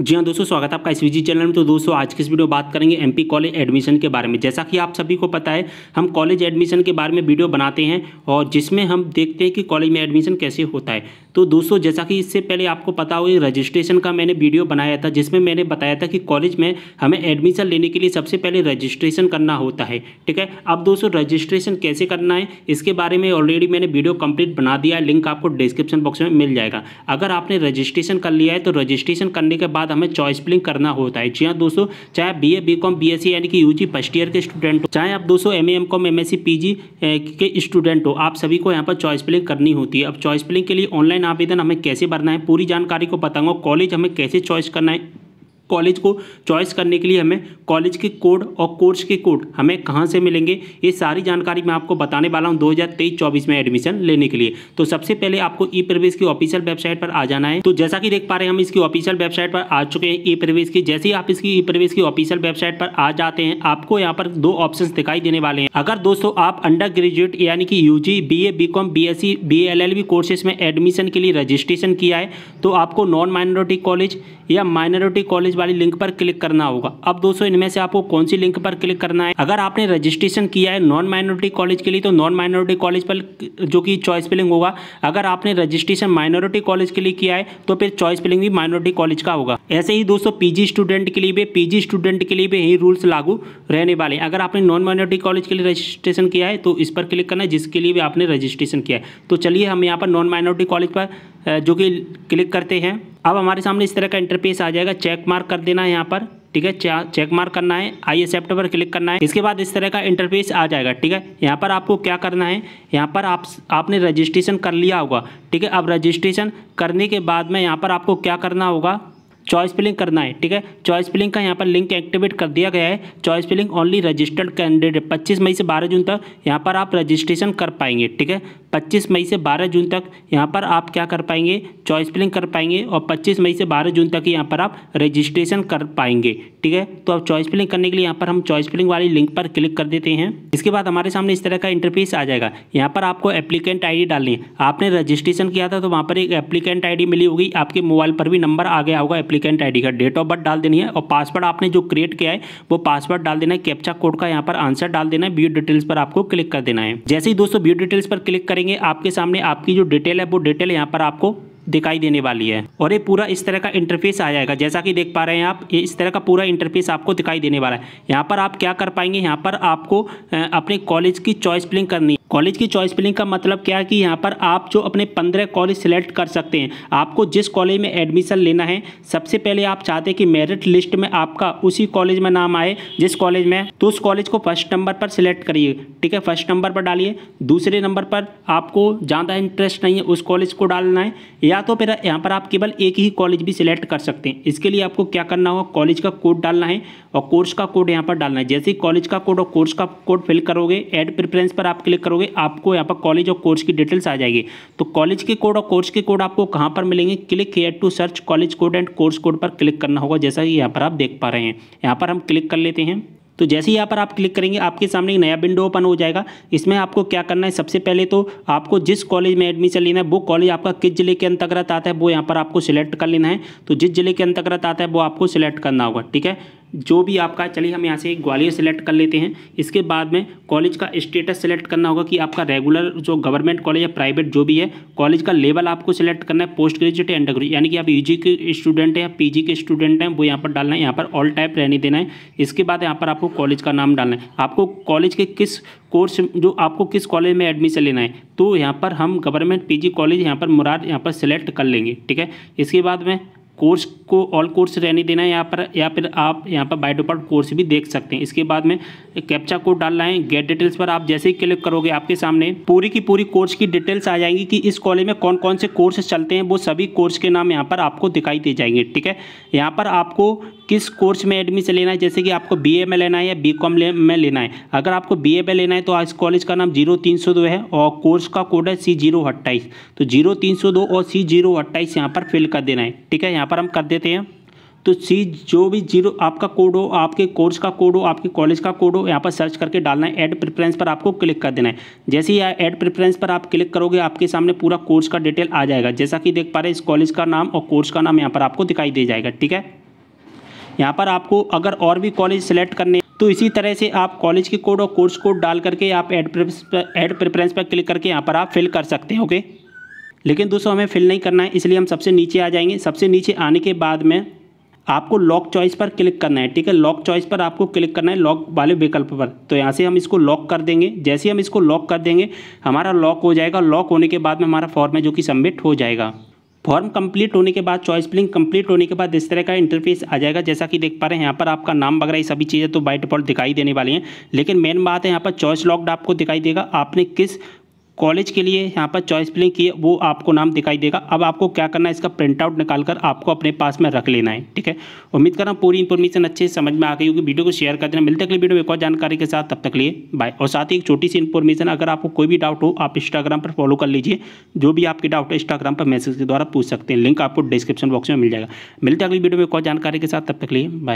जी हाँ दोस्तों स्वागत है आपका एस वी चैनल में तो दोस्तों आज की इस वीडियो बात करेंगे एमपी कॉलेज एडमिशन के बारे में जैसा कि आप सभी को पता है हम कॉलेज एडमिशन के बारे में वीडियो बनाते हैं और जिसमें हम देखते हैं कि कॉलेज में एडमिशन कैसे होता है तो दोस्तों जैसा कि इससे पहले आपको पता हो रजिस्ट्रेशन का मैंने वीडियो बनाया था जिसमें मैंने बताया था कि कॉलेज में हमें एडमिशन लेने के लिए सबसे पहले रजिस्ट्रेशन करना होता है ठीक है अब दोस्तों रजिस्ट्रेशन कैसे करना है इसके बारे में ऑलरेडी मैंने वीडियो कंप्लीट बना दिया है लिंक आपको डिस्क्रिप्शन बॉक्स में मिल जाएगा अगर आपने रजिस्ट्रेशन कर लिया है तो रजिस्ट्रेशन करने के बाद बाद हमें चॉइस फिलिंग करना होता है जी हाँ दोस्तों चाहे B A B com B S C यानी कि यू जी फर्स्ट ईयर के स्टूडेंट हो चाहे आप दोस्तों M A M com M S C P G के स्टूडेंट हो आप सभी को यहाँ पर चॉइस फिलिंग करनी होती है अब चॉइस फिलिंग के लिए ऑनलाइन आवेदन हमें कैसे भरना है पूरी जानकारी को बताऊंगा कॉलेज हमें कैसे चॉइस करना है कॉलेज को चॉइस करने के लिए हमें कॉलेज के कोड और कोर्स के कोड हमें कहाँ से मिलेंगे ये सारी जानकारी मैं आपको बताने वाला हूँ 2023-24 में एडमिशन लेने के लिए तो सबसे पहले आपको ई प्रवेश की ऑफिशियल वेबसाइट पर आ जाना है तो जैसा कि देख पा रहे हैं हम इसकी ऑफिशियल वेबसाइट पर आ चुके हैं ई प्रवेश की जैसे ही आप इसकी ई प्रवेश की ऑफिशियल वेबसाइट पर आ जाते हैं आपको यहाँ पर दो ऑप्शन दिखाई देने वाले हैं अगर दोस्तों आप अंडर ग्रेजुएट यानी कि U G B A B com B S C B L L B courses में एडमिशन के लिए रजिस्ट्रेशन किया है तो आपको नॉन माइनॉरिटी कॉलेज या माइनॉरिटी कॉलेज वाली लिंक पर क्लिक करना होगा अब दोस्तों इनमें से आपको कौन सी लिंक पर क्लिक करना है अगर आपने रजिस्ट्रेशन किया है नॉन माइनॉरिटी कॉलेज के लिए तो नॉन माइनॉरिटी कॉलेज पर जो कि चॉइस फिलिंग होगा अगर आपने रजिस्ट्रेशन माइनॉरिटी कॉलेज के लिए किया है तो फिर चॉइस फिलिंग भी माइनॉरिटी कॉलेज का होगा ऐसे ही दोस्तों पीजी स्टूडेंट के लिए भी पीजी स्टूडेंट के लिए भी यही रूल्स लागू रहने वाले अगर आपने नॉन माइनॉरिटी कॉलेज के लिए रजिस्ट्रेशन किया है तो इस पर क्लिक करना है जिसके लिए भी आपने रजिस्ट्रेशन किया है तो चलिए हम यहाँ पर नॉन माइनॉरिटी कॉलेज पर जो कि क्लिक करते हैं अब हमारे सामने इस तरह का इंटरफेस आ जाएगा चेक मार्क कर देना है यहाँ पर ठीक है चेक मार्क करना है आई एक्सेप्ट पर क्लिक करना है इसके बाद इस तरह का इंटरफेस आ जाएगा ठीक है यहाँ पर आपको क्या करना है यहाँ पर आप आपने रजिस्ट्रेशन कर लिया होगा ठीक है अब रजिस्ट्रेशन करने के बाद में यहाँ पर आपको क्या करना होगा चॉइस फिलिंग करना है ठीक है चॉइस फिलिंग का यहाँ पर लिंक एक्टिवेट कर दिया गया है choice filling only registered candidate पच्चीस मई से बारह जून तक यहाँ पर आप रजिस्ट्रेशन कर पाएंगे ठीक है पच्चीस मई से बारह जून तक यहाँ पर आप क्या कर पाएंगे चॉइस फिलिंग कर पाएंगे और पच्चीस मई से बारह जून तक यहाँ पर आप रजिस्ट्रेशन कर पाएंगे ठीक है तो अब चॉइस फिलिंग करने के लिए यहाँ पर हम चॉइस फिलिंग वाली लिंक पर क्लिक कर देते हैं इसके बाद हमारे सामने इस तरह का इंटरफेस आ जाएगा यहाँ पर आपको एप्लीकेंट आईडी डालनी है आपने रजिस्ट्रेशन किया था तो वहाँ पर एक एप्लीकेंट आईडी मिली होगी आपके मोबाइल पर भी नंबर आ गया होगा एप्ली एप्लीकेंट आई का डेट ऑफ बर्थ डाल देनी है और पासवर्ड आपने जो क्रिएट किया है वो पासवर्ड डाल देना है कैप्चा कोड का यहाँ पर आंसर डाल देना है व्यू डिटेल्स पर आपको क्लिक कर देना है जैसे ही दोस्तों व्यू डिटेल्स पर क्लिक करेंगे आपके सामने आपकी जो डिटेल है वो डिटेल यहाँ पर आपको दिखाई देने वाली है और ये पूरा इस तरह का इंटरफेस आ जाएगा जैसा कि देख पा रहे हैं आप ये इस तरह का पूरा इंटरफेस आपको दिखाई देने वाला है यहाँ पर आप क्या कर पाएंगे यहाँ पर आपको अपने कॉलेज की चॉइस प्लिंग करनी है कॉलेज की चॉइस फिलिंग का मतलब क्या है कि यहाँ पर आप जो अपने पंद्रह कॉलेज सेलेक्ट कर सकते हैं आपको जिस कॉलेज में एडमिशन लेना है सबसे पहले आप चाहते हैं कि मेरिट लिस्ट में आपका उसी कॉलेज में नाम आए जिस कॉलेज में तो उस कॉलेज को फर्स्ट नंबर पर सिलेक्ट करिए ठीक है फर्स्ट नंबर पर डालिए दूसरे नंबर पर आपको ज़्यादा इंटरेस्ट नहीं है उस कॉलेज को डालना है या तो फिर यहाँ पर आप केवल एक ही कॉलेज भी सिलेक्ट कर सकते हैं इसके लिए आपको क्या करना होगा कॉलेज का कोड डालना है और कोर्स का कोड यहाँ पर डालना है जैसे ही कॉलेज का कोड और कोर्स का कोड फिल करोगे एड प्रिफ्रेंस पर आप क्लिक करोगे करोगे आपको यहाँ पर कॉलेज और कोर्स की डिटेल्स आ जाएगी तो कॉलेज के कोड और कोर्स के कोड आपको कहाँ पर मिलेंगे click here to search college code and course code पर क्लिक करना होगा जैसा कि यहाँ पर आप देख पा रहे हैं यहाँ पर हम क्लिक कर लेते हैं तो जैसे ही यहाँ पर आप क्लिक करेंगे आपके सामने एक नया विंडो ओपन हो जाएगा इसमें आपको क्या करना है सबसे पहले तो आपको जिस कॉलेज में एडमिशन लेना है वो कॉलेज आपका किस जिले के अंतर्गत आता है वो यहाँ पर आपको सिलेक्ट कर लेना है तो जिस जिले के अंतर्गत आता है वो आपको सिलेक्ट करना होगा ठीक है जो भी आपका चलिए हम यहाँ से ग्वालियर सेलेक्ट कर लेते हैं इसके बाद में कॉलेज का स्टेटस सेलेक्ट करना होगा कि आपका रेगुलर जो गवर्नमेंट कॉलेज या प्राइवेट जो भी है कॉलेज का लेवल आपको सेलेक्ट करना है पोस्ट ग्रेजुएट या ग्रेजुएट यानी कि आप यू के स्टूडेंट हैं या पीजी के स्टूडेंट हैं वो यहाँ पर डालना है यहाँ पर ऑल टाइप रहने देना है इसके बाद यहाँ पर आपको कॉलेज का नाम डालना है आपको कॉलेज के किस कोर्स जो आपको किस कॉलेज में एडमिशन लेना है तो यहाँ पर हम गवर्नमेंट पीजी कॉलेज यहाँ पर मुराद यहाँ पर सिलेक्ट कर लेंगे ठीक है इसके बाद में कोर्स को ऑल कोर्स रहने देना है यहाँ पर या फिर आप यहाँ पर बाय डिफॉल्ट कोर्स भी देख सकते हैं इसके बाद में कैप्चा कोड डालना है गेट डिटेल्स पर आप जैसे ही क्लिक करोगे आपके सामने पूरी की पूरी कोर्स की डिटेल्स आ जाएंगी कि इस कॉलेज में कौन कौन से कोर्स चलते हैं वो सभी कोर्स के नाम यहाँ पर आपको दिखाई दे जाएंगे ठीक है यहाँ पर आपको किस कोर्स में एडमिशन लेना है जैसे कि आपको बी में लेना है या बी ले, में लेना है अगर आपको ए में लेना है तो इस कॉलेज का नाम जीरो तीन सौ दो है और कोर्स का कोड है सी जीरो अट्ठाईस तो जीरो तीन सौ दो और सी जीरो अट्ठाईस यहाँ पर फिल कर देना है ठीक है यहाँ यहाँ पर हम कर देते हैं तो चीज़ जो भी जीरो आपका कोड हो आपके कोर्स का कोड हो आपके कॉलेज का कोड हो यहाँ पर सर्च करके डालना है ऐड प्रेफरेंस पर आपको क्लिक कर देना है जैसे ही ऐड प्रेफरेंस पर आप क्लिक करोगे आपके सामने पूरा कोर्स का डिटेल आ जाएगा जैसा कि देख पा रहे इस कॉलेज का नाम और कोर्स का नाम यहाँ पर आपको दिखाई दे जाएगा ठीक है यहाँ पर आपको अगर और भी कॉलेज सेलेक्ट करने तो इसी तरह से आप कॉलेज के कोड और कोर्स कोड डाल करके आप एड एड प्रेफरेंस पर क्लिक करके यहाँ पर आप फिल कर सकते हैं ओके लेकिन दोस्तों हमें फिल नहीं करना है इसलिए हम सबसे नीचे आ जाएंगे सबसे नीचे आने के बाद में आपको लॉक चॉइस पर क्लिक करना है ठीक है लॉक चॉइस पर आपको क्लिक करना है लॉक वाले विकल्प पर तो यहाँ से हम इसको लॉक कर देंगे जैसे हम इसको लॉक कर देंगे हमारा लॉक हो जाएगा लॉक होने के बाद में हमारा फॉर्म है जो कि सबमिट हो जाएगा फॉर्म कंप्लीट होने के बाद चॉइस फिलिंग कंप्लीट होने के बाद इस तरह का इंटरफेस आ जाएगा जैसा कि देख पा रहे हैं यहाँ पर आपका नाम वगैरह ये सभी चीज़ें तो बाई डिफॉल्ट दिखाई देने वाली हैं लेकिन मेन बात है यहाँ पर चॉइस लॉक्ड आपको दिखाई देगा आपने किस कॉलेज के लिए यहाँ पर चॉइस फिलिंग की वो आपको नाम दिखाई देगा अब आपको क्या करना है इसका प्रिंट आउट निकाल कर आपको अपने पास में रख लेना है ठीक है उम्मीद कर रहा हूँ पूरी इन्फॉर्मेशन अच्छे से समझ में आ गई होगी वीडियो को शेयर कर देना मिलते अगली वीडियो में एक और जानकारी के साथ तब तक लिए बाय और साथ ही एक छोटी सी इन्फॉर्मेशन अगर आपको कोई भी डाउट हो आप इंस्टाग्राम पर फॉलो कर लीजिए जो भी आपके डाउट है इंस्टाग्राम पर मैसेज के द्वारा पूछ सकते हैं लिंक आपको डिस्क्रिप्शन बॉक्स में मिल जाएगा मिलते अगली वीडियो में एक और जानकारी के साथ तब तक लिए बाय